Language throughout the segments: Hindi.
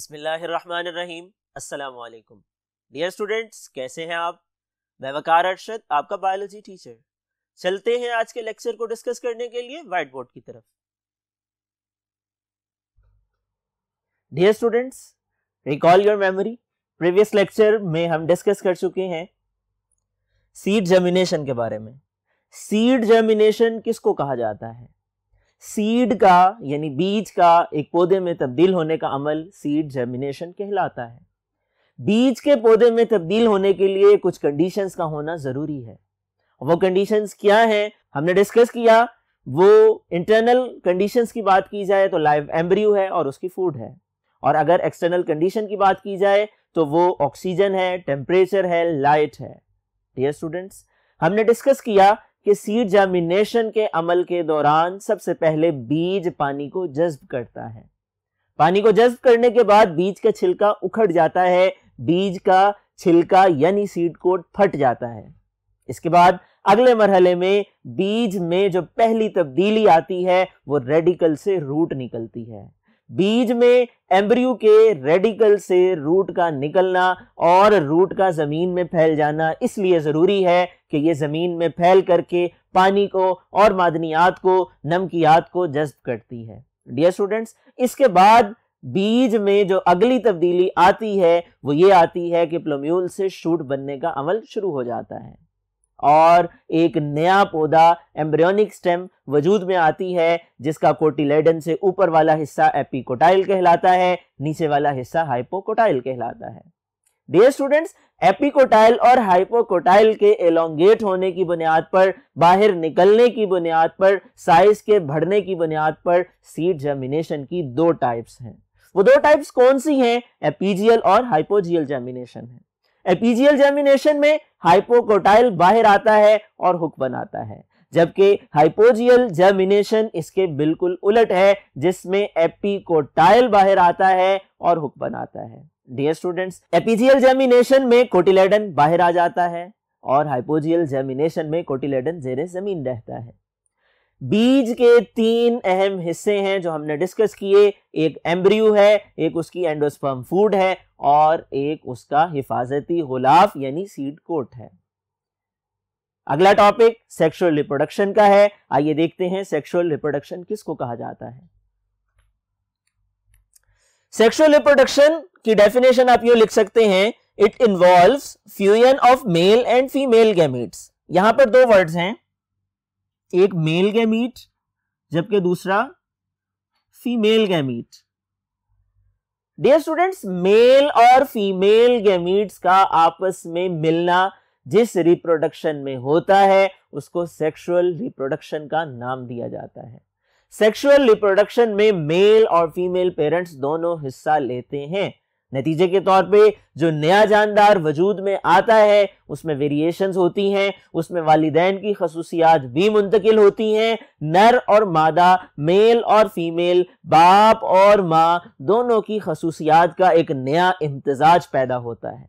अस्सलाम वालेकुम डियर स्टूडेंट्स कैसे हैं आप मैं वकार अरशद आपका बायोलॉजी टीचर चलते हैं आज के लेक्चर को डिस्कस करने के लिए वाइट बोर्ड की तरफ dear students recall your memory previous lecture में हम डिस्कस कर चुके हैं सीड जर्मिनेशन के बारे में सीड जर्मिनेशन किसको कहा जाता है सीड का यानी बीज का एक पौधे में तब्दील होने का अमल सीड जर्मिनेशन कहलाता है बीज के पौधे में तब्दील होने के लिए कुछ कंडीशंस का होना ज़रूरी है वो कंडीशंस क्या हैं हमने डिस्कस किया वो इंटरनल कंडीशंस की बात की जाए तो लाइव एम्ब्रियो है और उसकी फूड है और अगर एक्सटर्नल कंडीशन की बात की जाए तो वो ऑक्सीजन है टेम्परेचर है लाइट है डियर स्टूडेंट्स हमने डिस्कस किया कि सीड जर्मिनेशन के अमल के दौरान सबसे पहले बीज पानी को जज्ब करता है पानी को जज्ब करने के बाद बीज का छिलका उखड़ जाता है बीज का छिलका यानी सीड कोट फट जाता है इसके बाद अगले मरहले में बीज में जो पहली तब्दीली आती है वो रेडिकल से रूट निकलती है बीज में एम्ब्रियो के रेडिकल से रूट का निकलना और रूट का जमीन में फैल जाना इसलिए जरूरी है कि ये जमीन में फैल करके पानी को और मादनियात को नमकियात को जज्ब करती है डियर स्टूडेंट्स इसके बाद बीज में जो अगली तब्दीली आती है वो ये आती है कि प्लोम्यूल से शूट बनने का अमल शुरू हो जाता है और एक नया पौधा एम्ब्रियोनिक स्टेम वजूद में आती है जिसका कोटिलेडन से ऊपर वाला हिस्सा एपिकोटाइल कहलाता है नीचे वाला हिस्सा हाइपोकोटाइल कहलाता है डियर स्टूडेंट्स एपिकोटाइल और हाइपोकोटाइल के एलोंगेट होने की बुनियाद पर बाहर निकलने की बुनियाद पर साइज के बढ़ने की बुनियाद पर सीड जर्मिनेशन की दो टाइप्स हैं वो दो टाइप्स कौन सी हैं एपीजियल और हाइपोजियल जर्मिनेशन है एपीजियल जर्मिनेशन में हाइपोकोटाइल बाहर आता है और हुक बनाता है जबकि हाइपोजियल जर्मिनेशन इसके बिल्कुल उलट है जिसमें एपीकोटाइल बाहर आता है और हुक बनाता है डियर स्टूडेंट्स एपीजियल जर्मिनेशन में कोटिलेडन बाहर आ जाता है और हाइपोजियल जर्मिनेशन में कोटिलेडन जेरे जमीन रहता है बीज के तीन अहम हिस्से हैं जो हमने डिस्कस किए एक एम्ब्रियो है एक उसकी एंडोस्पर्म फूड है और एक उसका हिफाजती होलाफ यानी सीड कोट है अगला टॉपिक सेक्सुअल रिप्रोडक्शन का है आइए देखते हैं सेक्सुअल रिप्रोडक्शन किसको कहा जाता है सेक्सुअल रिप्रोडक्शन की डेफिनेशन आप ये लिख सकते हैं it involve fusion of male and female gametes यहां पर दो वर्ड्स हैं एक मेल गैमीट जबकि दूसरा female gamete dear students male और फीमेल गैमीट्स का आपस में मिलना जिस रिप्रोडक्शन में होता है उसको सेक्सुअल रिप्रोडक्शन का नाम दिया जाता है सेक्सुअल रिप्रोडक्शन में मेल और फीमेल पेरेंट्स दोनों हिस्सा लेते हैं नतीजे के तौर पे जो नया जानदार वजूद में आता है उसमें वेरिएशंस होती हैं उसमें वालदेन की खसूसियात भी मुंतकिल होती हैं नर और मादा मेल और फीमेल बाप और माँ दोनों की खसूसियात का एक नया इम्तजाज पैदा होता है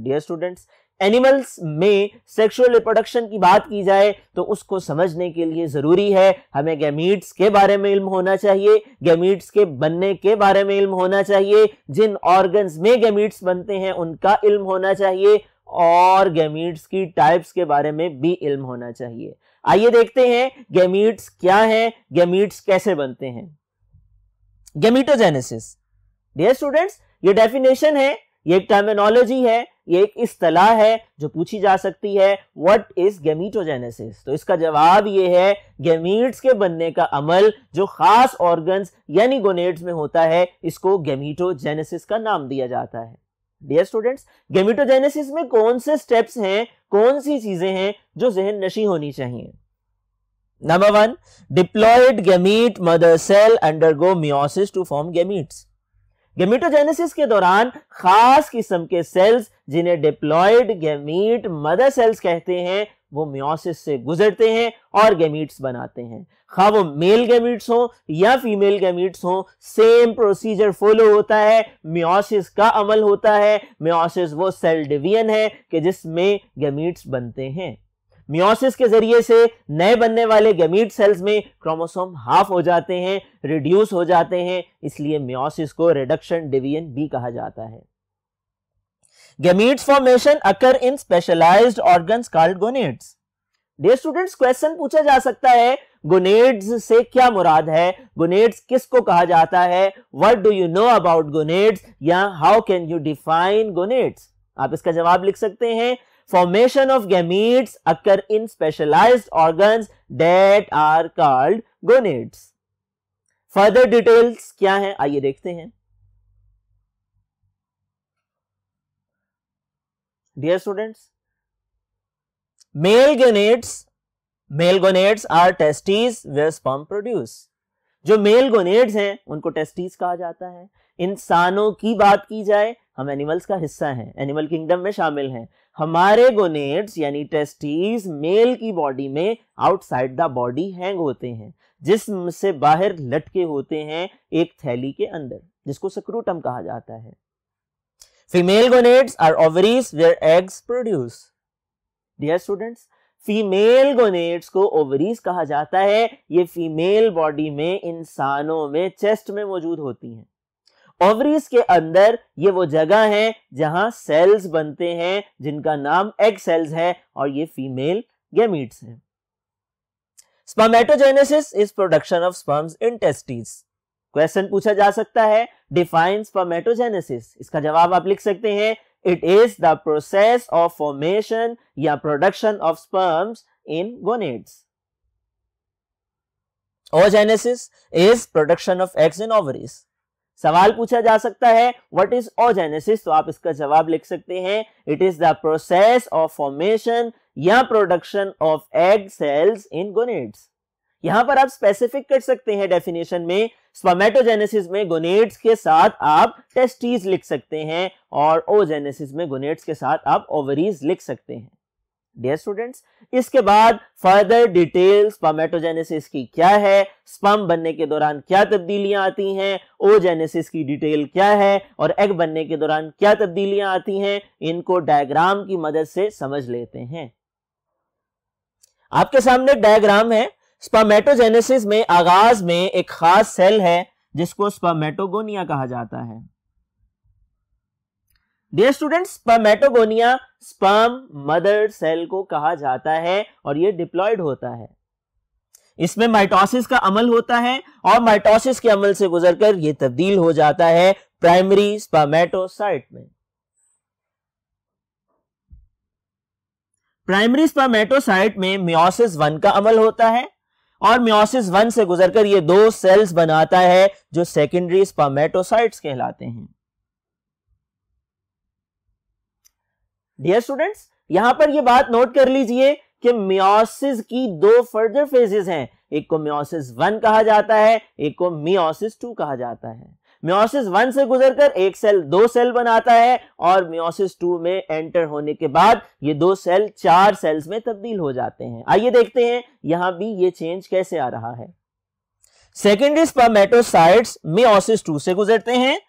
डियर स्टूडेंट्स एनिमल्स में सेक्सुअल रिप्रोडक्शन की बात की जाए तो उसको समझने के लिए ज़रूरी है हमें गैमीट्स के बारे में इल्म होना चाहिए गैमीट्स के बनने के बारे में इल्म होना चाहिए जिन ऑर्गन्स में गैमीट्स बनते हैं उनका इल्म होना चाहिए और गैमीट्स की टाइप्स के बारे में भी इल्म होना चाहिए आइए देखते हैं गैमीट्स क्या है गैमीट्स कैसे बनते हैं गैमीटोजेनेसिस डियर स्टूडेंट्स ये डेफिनेशन है ये एक टर्मिनोलॉजी है ये एक इस्तलाह है जो पूछी जा सकती है व्हाट इज गेमीटोजेनेसिस तो इसका जवाब ये है गेमीट्स के बनने का अमल जो खास ऑर्गन्स यानी गोनेट्स में होता है इसको गेमीटोजेनेसिस का नाम दिया जाता है डियर स्टूडेंट्स गेमीटोजेनेसिस में कौन से स्टेप्स हैं कौन सी चीजें हैं जो जहन नशी होनी चाहिए number one diploid gamete mother cell undergo meiosis to form gametes gametogenesis के दौरान खास किस्म के सेल्स जिन्हें डिप्लॉयड गेमीट मदर सेल्स कहते हैं वो म्योसिस से गुजरते हैं और गेमीट्स बनाते हैं खा वो मेल गेमीट्स हो या फीमेल गेमीट्स हो सेम प्रोसीजर फॉलो होता है म्योसिस का अमल होता है म्योसिस वो सेल डिवीजन है कि जिसमें गेमीट्स बनते हैं मियोसिस के जरिए से नए बनने वाले गैमीट सेल्स में क्रोमोसोम हाफ हो जाते हैं रिड्यूस हो जाते हैं इसलिए मियोसिस को रिडक्शन डिवीजन भी कहा जाता है gametes formation occur in specialized organs called gonads dear students question पूछा जा सकता है गोनेड्स से क्या मुराद है गोनेड्स किसको कहा जाता है what do you know about gonads या how can you define gonads आप इसका जवाब लिख सकते हैं formation of gametes occur in specialize organ that are called gonads. Further details क्या है आइए देखते हैं dear students male gonads male gonads are testes वे स्पर्म प्रोड्यूस जो मेल गोनेड्स हैं उनको टेस्टीज कहा जाता है इंसानों की बात की जाए हम एनिमल्स का हिस्सा हैं एनिमल किंगडम में शामिल हैं हमारे गोनेट्स यानी टेस्टीज मेल की बॉडी में आउटसाइड द बॉडी हैंग होते हैं जिसम से बाहर लटके होते हैं एक थैली के अंदर जिसको सक्रूटम कहा जाता है female gonads are ovaries where eggs produce dear students female gonads को ओवरीज कहा जाता है ये फीमेल बॉडी में इंसानों में चेस्ट में मौजूद होती हैं ओवरीज के अंदर ये वो जगह है जहां सेल्स बनते हैं जिनका नाम एग सेल्स है और ये फीमेल गैमीट्स हैं spermatogenesis is production of sperms in testis question पूछा जा सकता है डिफाइन स्पर्मेटोजेनेसिस इसका जवाब आप लिख सकते हैं it is the process of formation या production of sperms in gonads oogenesis is production of eggs in ovaries सवाल पूछा जा सकता है व्हाट इज ओजेनेसिस तो आप इसका जवाब लिख सकते हैं it is the process of formation या production of egg cells in gonads यहां पर आप स्पेसिफिक कर सकते हैं डेफिनेशन में स्पर्मेटोजेनेसिस में गोनेड्स के साथ आप टेस्टीज लिख सकते हैं और ओजेनेसिस में गोनेड्स के साथ आप ओवरीज लिख सकते हैं डियर स्टूडेंट्स इसके बाद फर्दर डिटेल स्पर्मेटोजेनेसिस की क्या है स्पम बनने के दौरान क्या तब्दीलियां आती हैं ओजेनेसिस की डिटेल क्या है और एग बनने के दौरान क्या तब्दीलियां आती हैं इनको डायग्राम की मदद से समझ लेते हैं आपके सामने डायग्राम है स्पमेटोजेनेसिस में आगाज में एक खास सेल है जिसको स्पमेटोगोनिया कहा जाता है dear students spermatogonia sperm mother cell को कहा जाता है और यह डिप्लॉयड होता है इसमें माइटोसिस का अमल होता है और माइटोसिस के अमल से गुजरकर ये तब्दील हो जाता है प्राइमरी स्पर्मेटोसाइट में प्राइमरी स्पर्मेटोसाइट में मियोसिस वन का अमल होता है और मियोसिस वन से गुजरकर ये दो सेल्स बनाता है जो सेकेंडरी स्पर्मेटोसाइट्स कहलाते हैं डियर स्टूडेंट्स यहां पर यह बात नोट कर लीजिए कि मियोसिस की दो फर्दर फेजेस हैं एक को मियोसिस वन कहा जाता है एक को मियोसिस टू कहा जाता है मियोसिस वन से गुजरकर एक सेल दो सेल बनाता है और मियोसिस टू में एंटर होने के बाद ये दो सेल चार सेल्स में तब्दील हो जाते हैं आइए देखते हैं यहां भी ये चेंज कैसे आ रहा है सेकेंडरी स्पर्मेटोसाइट्स मियोसिस टू से गुजरते हैं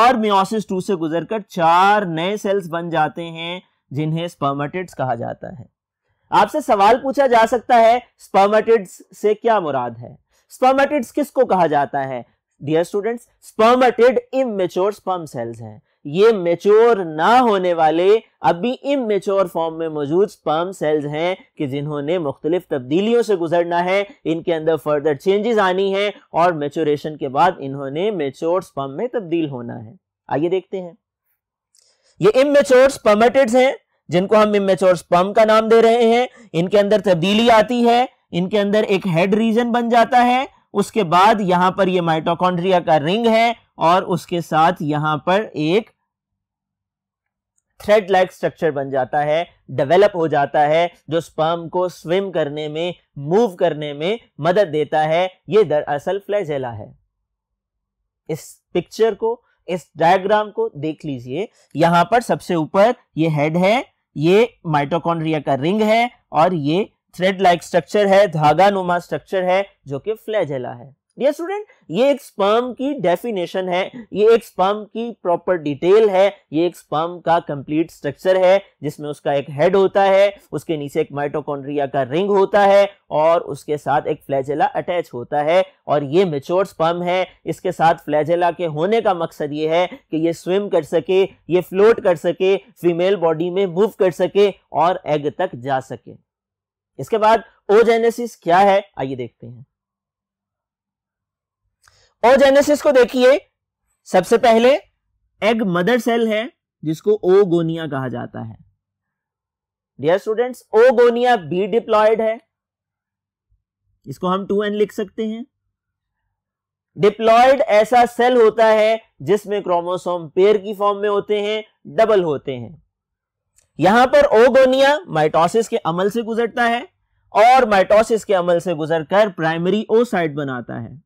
और मियोसिस टू से गुजरकर चार नए सेल्स बन जाते हैं जिन्हें स्पर्मेटिड्स कहा जाता है आपसे सवाल पूछा जा सकता है स्पर्मेटिड्स से क्या मुराद है स्पर्मेटिड्स किसको कहा जाता है dear students spermatid immature sperm cells हैं ये मेच्योर ना होने वाले अभी इमेच्योर फॉर्म में मौजूद स्पर्म सेल्स हैं कि जिन्होंने मुख्तलिफ तब्दीलियों से गुजरना है इनके अंदर फर्दर चेंजेस आनी है और मेच्योरेशन के बाद इन्होंने मेच्योर स्पर्म में तब्दील होना है आइए देखते हैं ये इमेच्योर परमेटेड हैं जिनको हम इमेच्योर स्पर्म का नाम दे रहे हैं इनके अंदर तब्दीली आती है इनके अंदर एक हेड रीजन बन जाता है उसके बाद यहां पर ये माइटोकॉन्ड्रिया का रिंग है और उसके साथ यहां पर एक थ्रेड लाइक स्ट्रक्चर बन जाता है डेवलप हो जाता है जो स्पर्म को स्विम करने में मूव करने में मदद देता है ये दरअसल फ्लैजेला है इस पिक्चर को इस डायग्राम को देख लीजिए यहां पर सबसे ऊपर ये हेड है ये माइटोकॉन्ड्रिया का रिंग है और ये थ्रेड लाइक स्ट्रक्चर है धागा नुमा स्ट्रक्चर है जो कि फ्लैजेला है डियर स्टूडेंट ये एक स्पर्म की डेफिनेशन है ये एक स्पर्म की प्रॉपर डिटेल है ये एक स्पर्म का कंप्लीट स्ट्रक्चर है जिसमें उसका एक हेड होता है उसके नीचे एक माइटोकॉन्ड्रिया का रिंग होता है और उसके साथ एक फ्लैजेला अटैच होता है और ये मेच्योर स्पर्म है इसके साथ फ्लैजेला के होने का मकसद ये है कि ये स्विम कर सके ये फ्लोट कर सके फीमेल बॉडी में मूव कर सके और एग तक जा सके इसके बाद ओजेनेसिस क्या है आइए देखते हैं ओजेनेसिस को देखिए सबसे पहले एग मदर सेल है जिसको ओगोनिया कहा जाता है डियर स्टूडेंट्स ओगोनिया बी डिप्लॉयड है इसको हम टू एन लिख सकते हैं डिप्लॉयड ऐसा सेल होता है जिसमें क्रोमोसोम पेयर की फॉर्म में होते हैं डबल होते हैं यहां पर ओगोनिया माइटोसिस के अमल से गुजरता है और माइटोसिस के अमल से गुजरकर प्राइमरी ओसाइट बनाता है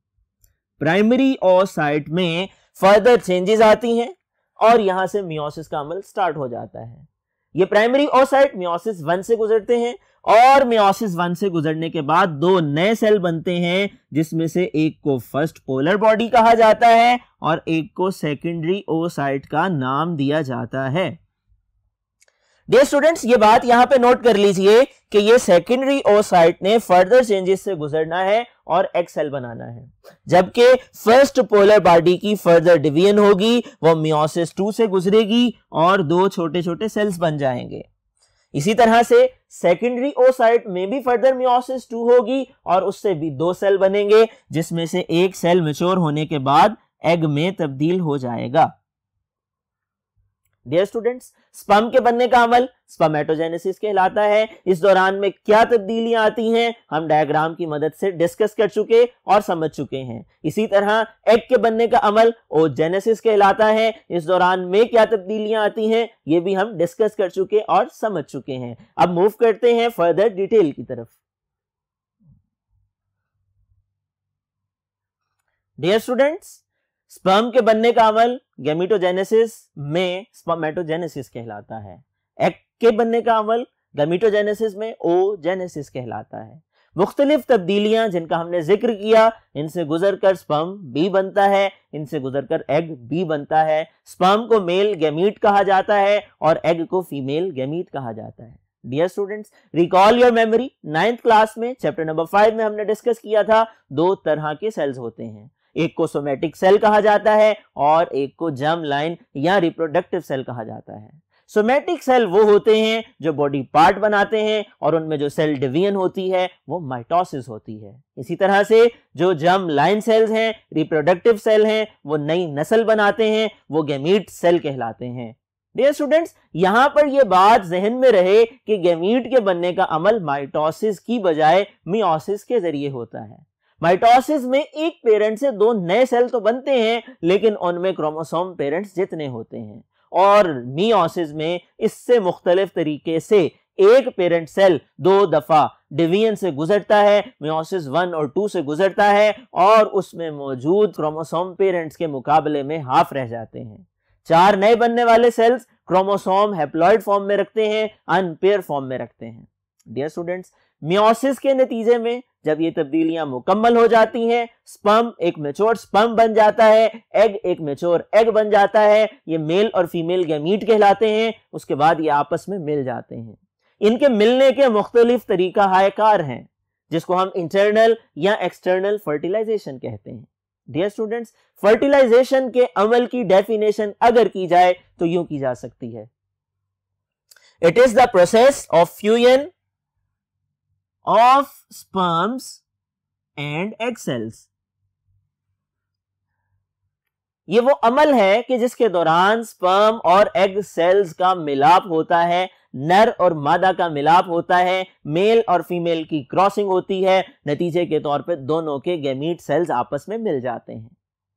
प्राइमरी साइट में फर्दर चेंजेस आती हैं और यहां से मियोसिस का अमल स्टार्ट हो जाता है ये प्राइमरी साइट मियोसिस वन से गुजरते हैं और मियोसिस वन से गुजरने के बाद दो नए सेल बनते हैं जिसमें से एक को फर्स्ट पोलर बॉडी कहा जाता है और एक को सेकेंडरी ओसाइट का नाम दिया जाता है डे स्टूडेंट्स ये बात यहां पे नोट कर लीजिए कि ये सेकेंडरी ओसाइट ने फर्दर चेंजेस से गुजरना है और एक्सेल बनाना है जबकि फर्स्ट पोलर बॉडी की फर्दर डिवीजन होगी वो मियोसिस टू से गुजरेगी और दो छोटे छोटे सेल्स बन जाएंगे इसी तरह से सेकेंडरी ओसाइट में भी फर्दर मियोसिस टू होगी और उससे भी दो सेल बनेंगे जिसमें से एक सेल मेच्योर होने के बाद एग में तब्दील हो जाएगा डियर स्टूडेंट्स स्पम के बनने का अमल स्पमेटोजेनेसिस कहलाता है इस दौरान में क्या तब्दीलियां आती हैं हम डायग्राम की मदद से डिस्कस कर चुके और समझ चुके हैं इसी तरह एग के बनने का अमल ओजेनेसिस कहलाता है इस दौरान में क्या तब्दीलियां आती हैं ये भी हम डिस्कस कर चुके और समझ चुके हैं अब मूव करते हैं फर्दर डिटेल की तरफ डियर स्टूडेंट्स स्पर्म के बनने का अमल गेमिटोजेनेसिस में स्पमेटोजेनेसिस कहलाता है एक्ट के बनने का अमल गमीटोजेनेसिस में ओ जेनेसिस कहलाता है मुख्तलिफ तब्दीलियां जिनका हमने जिक्र किया इनसे गुजर कर स्पम बी बनता है इनसे गुजर कर एग बी बनता है स्पम को मेल गैमीट कहा जाता है और एग को फीमेल गैमीट कहा जाता है dear students recall your memory ninth class में चैप्टर नंबर फाइव में हमने डिस्कस किया था दो तरह के सेल्स होते हैं एक को सोमेटिक सेल कहा जाता है और एक को जर्म लाइन या रिप्रोडक्टिव सेल कहा जाता है सोमेटिक सेल वो होते हैं जो बॉडी पार्ट बनाते हैं और उनमें जो सेल डिवीजन होती है वो माइटोसिस होती है इसी तरह से जो जर्म लाइन सेल्स हैं रिप्रोडक्टिव सेल हैं वो नई नस्ल बनाते हैं वो गेमीट सेल कहलाते हैं डियर स्टूडेंट्स यहां पर ये बात जहन में रहे कि गेमीट के बनने का अमल माइटोसिस की बजाय मियोसिस के जरिए होता है माइटोसिस में एक पेरेंट से दो नए सेल तो बनते हैं लेकिन उनमें क्रोमोसोम पेरेंट्स जितने होते हैं और मियोसिस में इससे मुख्तलिफ तरीके से एक पेरेंट सेल दो दफ़ा डिवीजन से गुजरता है मियोसिस वन और टू से गुजरता है और उसमें मौजूद क्रोमोसोम पेरेंट्स के मुकाबले में हाफ रह जाते हैं चार नए बनने वाले सेल्स क्रोमोसोम हेप्लॉइड फॉर्म में रखते हैं अनपेयर फॉर्म में रखते हैं डियर स्टूडेंट्स मियोसिस के नतीजे में जब ये तब्दीलियां मुकम्मल हो जाती हैं स्पम एक मेच्योर स्पम बन जाता है एग एक मेच्योर एग बन जाता है ये मेल और फीमेल गैमीट कहलाते हैं उसके बाद ये आपस में मिल जाते हैं इनके मिलने के मुख्तलिफ तरीका हायकार हैं जिसको हम इंटरनल या एक्सटर्नल फर्टिलाइजेशन कहते हैं डियर स्टूडेंट्स फर्टिलाइजेशन के अमल की डेफिनेशन अगर की जाए तो यूं की जा सकती है it is the process of fusion of sperms and egg cells. ये वो अमल है कि जिसके दौरान स्पर्म और एग सेल्स का मिलाप होता है नर और मादा का मिलाप होता है मेल और फीमेल की क्रॉसिंग होती है नतीजे के तौर पे दोनों के गैमीट सेल्स आपस में मिल जाते हैं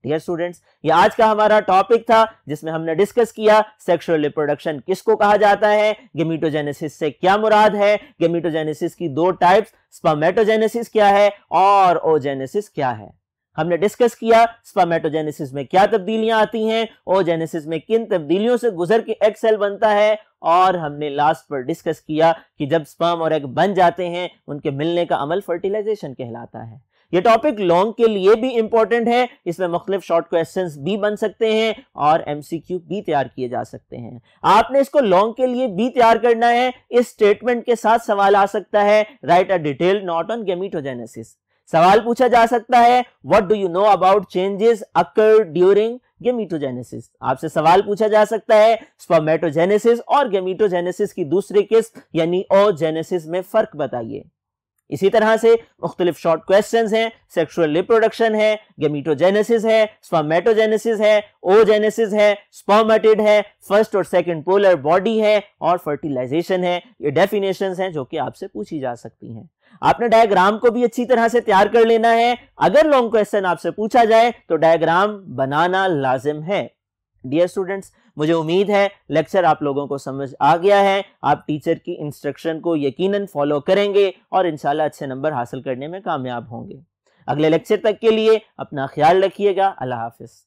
डियर स्टूडेंट्स ये आज का हमारा टॉपिक था जिसमें हमने डिस्कस किया सेक्सुअल रिप्रोडक्शन किसको कहा जाता है गेमिटोजेनेसिस से क्या मुराद है गेमिटोजेनेसिस की दो टाइप्स स्पर्मेटोजेनेसिस क्या है और ओजेनेसिस क्या है हमने डिस्कस किया स्पर्मेटोजेनेसिस में क्या तब्दीलियां आती हैं ओजेनेसिस में किन तब्दीलियों से गुजर के एग सेल बनता है और हमने लास्ट पर डिस्कस किया कि जब स्पर्म और एग बन जाते हैं उनके मिलने का अमल फर्टिलाइजेशन कहलाता है ये टॉपिक लॉन्ग के लिए भी इंपॉर्टेंट है इसमें मुख्तु शॉर्ट क्वेश्चन भी बन सकते हैं और एम भी तैयार किए जा सकते हैं आपने इसको लॉन्ग के लिए भी तैयार करना है इस स्टेटमेंट के साथ सवाल आ सकता है write a detail note on gametogenesis सवाल पूछा जा सकता है what do you know about changes occur during gametogenesis आपसे सवाल पूछा जा सकता है स्पर्मेटोजेनेसिस और गेमिटोजेनेसिस की दूसरी किस्त यानी ओजेनेसिस में फर्क बताइए इसी तरह से मुख्तलिफ शॉर्ट क्वेश्चन हैं सेक्शुअल रिप्रोडक्शन है गेमिटोजेनेसिस है स्पॉमेटोजेनेसिस है ओजेनेसिस है स्पॉमेटेड है फर्स्ट और सेकेंड पोलर बॉडी है और फर्टिलाइजेशन है ये डेफिनेशन हैं जो कि आपसे पूछी जा सकती हैं आपने डायग्राम को भी अच्छी तरह से तैयार कर लेना है अगर लॉन्ग क्वेश्चन आपसे पूछा जाए तो डायग्राम बनाना लाजिम है डियर स्टूडेंट्स मुझे उम्मीद है लेक्चर आप लोगों को समझ आ गया है आप टीचर की इंस्ट्रक्शन को यकीनन फॉलो करेंगे और इंशाल्लाह अच्छे नंबर हासिल करने में कामयाब होंगे अगले लेक्चर तक के लिए अपना ख्याल रखिएगा अल्लाह हाफिज़